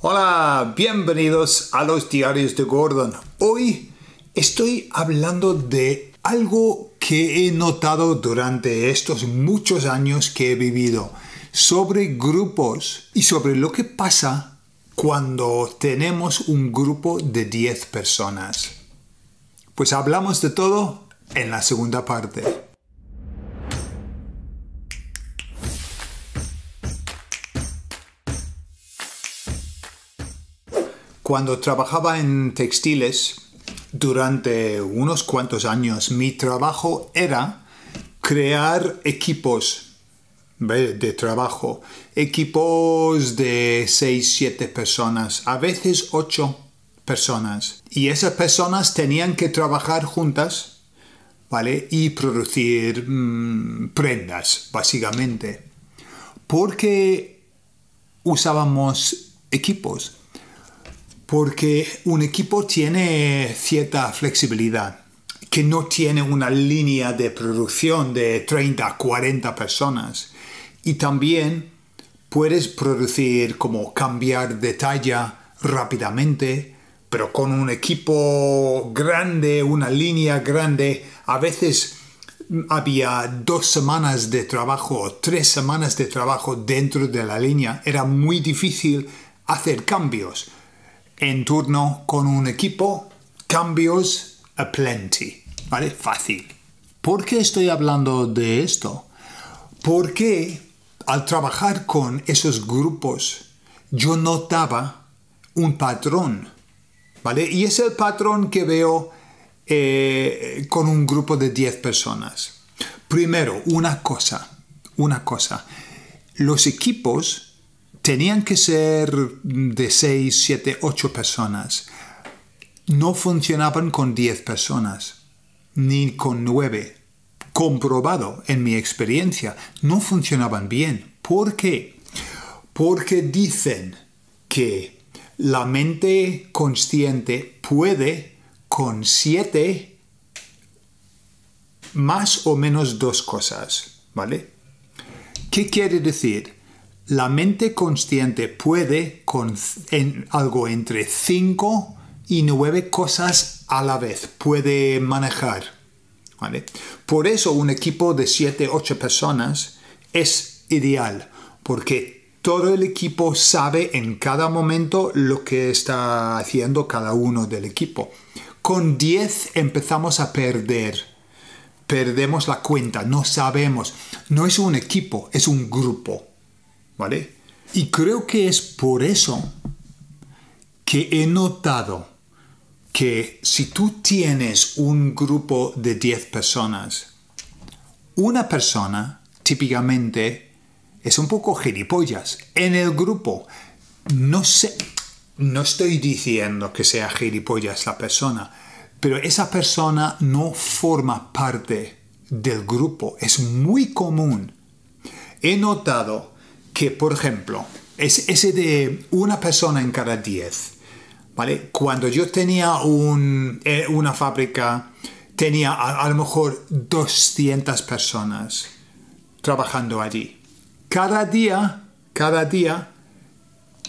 Hola, bienvenidos a los diarios de Gordon. Hoy estoy hablando de algo que he notado durante estos muchos años que he vivido, sobre grupos y sobre lo que pasa cuando tenemos un grupo de 10 personas. Pues hablamos de todo en la segunda parte. Cuando trabajaba en textiles, durante unos cuantos años, mi trabajo era crear equipos de trabajo, equipos de 6, 7 personas, a veces 8 personas. Y esas personas tenían que trabajar juntas, ¿vale? Y producir mm, prendas, básicamente. Porque usábamos equipos, porque un equipo tiene cierta flexibilidad, que no tiene una línea de producción de 30, 40 personas. Y también puedes producir como cambiar de talla rápidamente, pero con un equipo grande, una línea grande, a veces había dos semanas de trabajo, o tres semanas de trabajo dentro de la línea. Era muy difícil hacer cambios en turno con un equipo, cambios a plenty. ¿Vale? Fácil. ¿Por qué estoy hablando de esto? Porque al trabajar con esos grupos, yo notaba un patrón. ¿Vale? Y es el patrón que veo eh, con un grupo de 10 personas. Primero, una cosa, una cosa. Los equipos tenían que ser de 6, 7, 8 personas. No funcionaban con 10 personas, ni con 9. Comprobado en mi experiencia, no funcionaban bien. ¿Por qué? Porque dicen que la mente consciente puede con 7 más o menos dos cosas, ¿vale? ¿Qué quiere decir? La mente consciente puede con algo entre 5 y 9 cosas a la vez, puede manejar. ¿vale? Por eso un equipo de 7, 8 personas es ideal, porque todo el equipo sabe en cada momento lo que está haciendo cada uno del equipo. Con 10 empezamos a perder, perdemos la cuenta, no sabemos. No es un equipo, es un grupo. ¿vale? Y creo que es por eso que he notado que si tú tienes un grupo de 10 personas, una persona típicamente es un poco gilipollas en el grupo. No sé, no estoy diciendo que sea gilipollas la persona, pero esa persona no forma parte del grupo. Es muy común. He notado que, por ejemplo, es ese de una persona en cada diez. ¿vale? Cuando yo tenía eh, una fábrica, tenía a, a, lo mejor 200 personas trabajando allí. Cada día, cada día,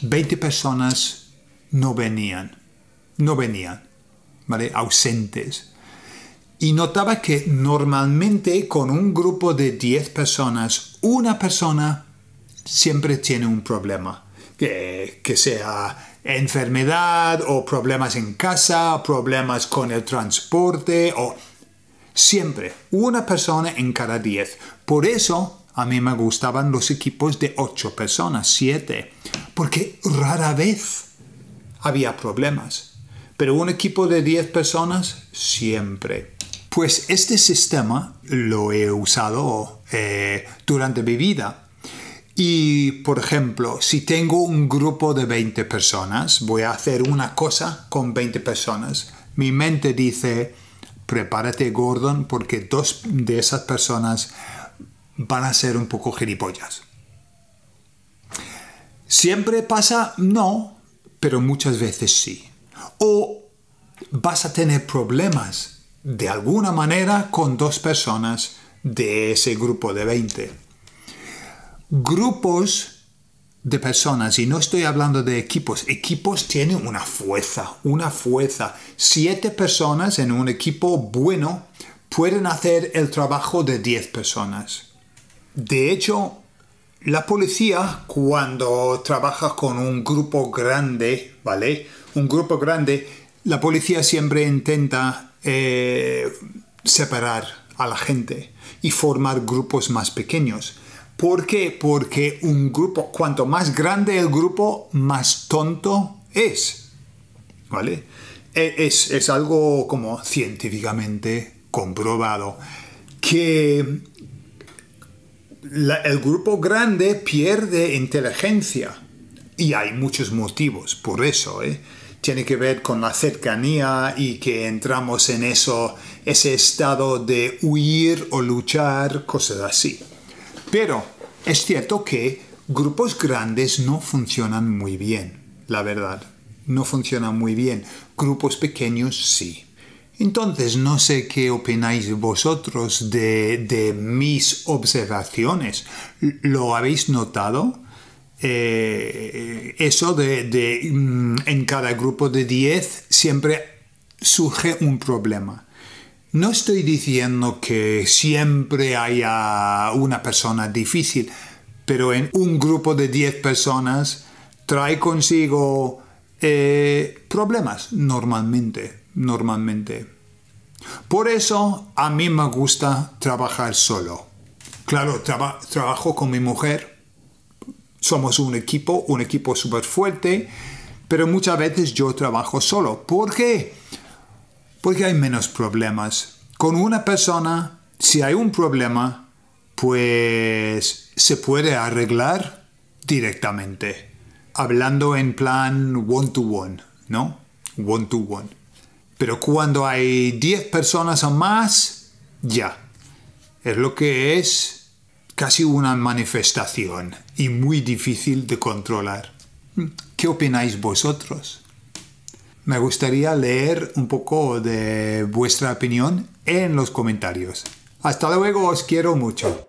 20 personas no venían, no venían, ¿vale? Ausentes. Y notaba que normalmente con un grupo de 10 personas, una persona siempre tiene un problema, que, sea enfermedad o problemas en casa, problemas con el transporte o siempre una persona en cada diez. Por eso a mí me gustaban los equipos de ocho personas, siete, porque rara vez había problemas. Pero un equipo de diez personas siempre. Pues este sistema lo he usado eh, durante mi vida y, por ejemplo, si tengo un grupo de 20 personas, voy a hacer una cosa con 20 personas. Mi mente dice, prepárate Gordon, porque dos de esas personas van a ser un poco gilipollas. ¿Siempre pasa? No, pero muchas veces sí. O vas a tener problemas de alguna manera con dos personas de ese grupo de 20 grupos de personas, y no estoy hablando de equipos, equipos tienen una fuerza, una fuerza. Siete personas en un equipo bueno pueden hacer el trabajo de diez personas. De hecho, la policía cuando trabaja con un grupo grande, ¿vale? Un grupo grande, la policía siempre intenta eh, separar a la gente y formar grupos más pequeños. ¿Por qué? Porque un grupo, cuanto más grande el grupo, más tonto es. ¿Vale? E, es, algo como científicamente comprobado. Que el grupo grande pierde inteligencia. Y hay muchos motivos por eso. ¿eh? Tiene que ver con la cercanía y que entramos en eso, ese estado de huir o luchar, cosas así. Pero es cierto que grupos grandes no funcionan muy bien, la verdad. No funcionan muy bien. Grupos pequeños sí. Entonces, no sé qué opináis vosotros de, mis observaciones. ¿Lo habéis notado? Eh, eso de, de mm, en cada grupo de 10 siempre surge un problema. No estoy diciendo que siempre haya una persona difícil, pero en un grupo de 10 personas trae consigo eh, problemas normalmente, normalmente. Por eso a mí me gusta trabajar solo. Claro, trabajo con mi mujer, somos un equipo, un equipo súper fuerte, pero muchas veces yo trabajo solo. ¿Por qué? porque hay menos problemas. Con una persona, si hay un problema, pues se puede arreglar directamente, hablando en plan one-to-one, one, to one no One-to-one. Pero cuando hay 10 personas o más, ya. Es lo que es casi una manifestación y muy difícil de controlar. ¿Qué opináis vosotros? Me gustaría leer un poco de vuestra opinión en los comentarios. Hasta luego, os quiero mucho.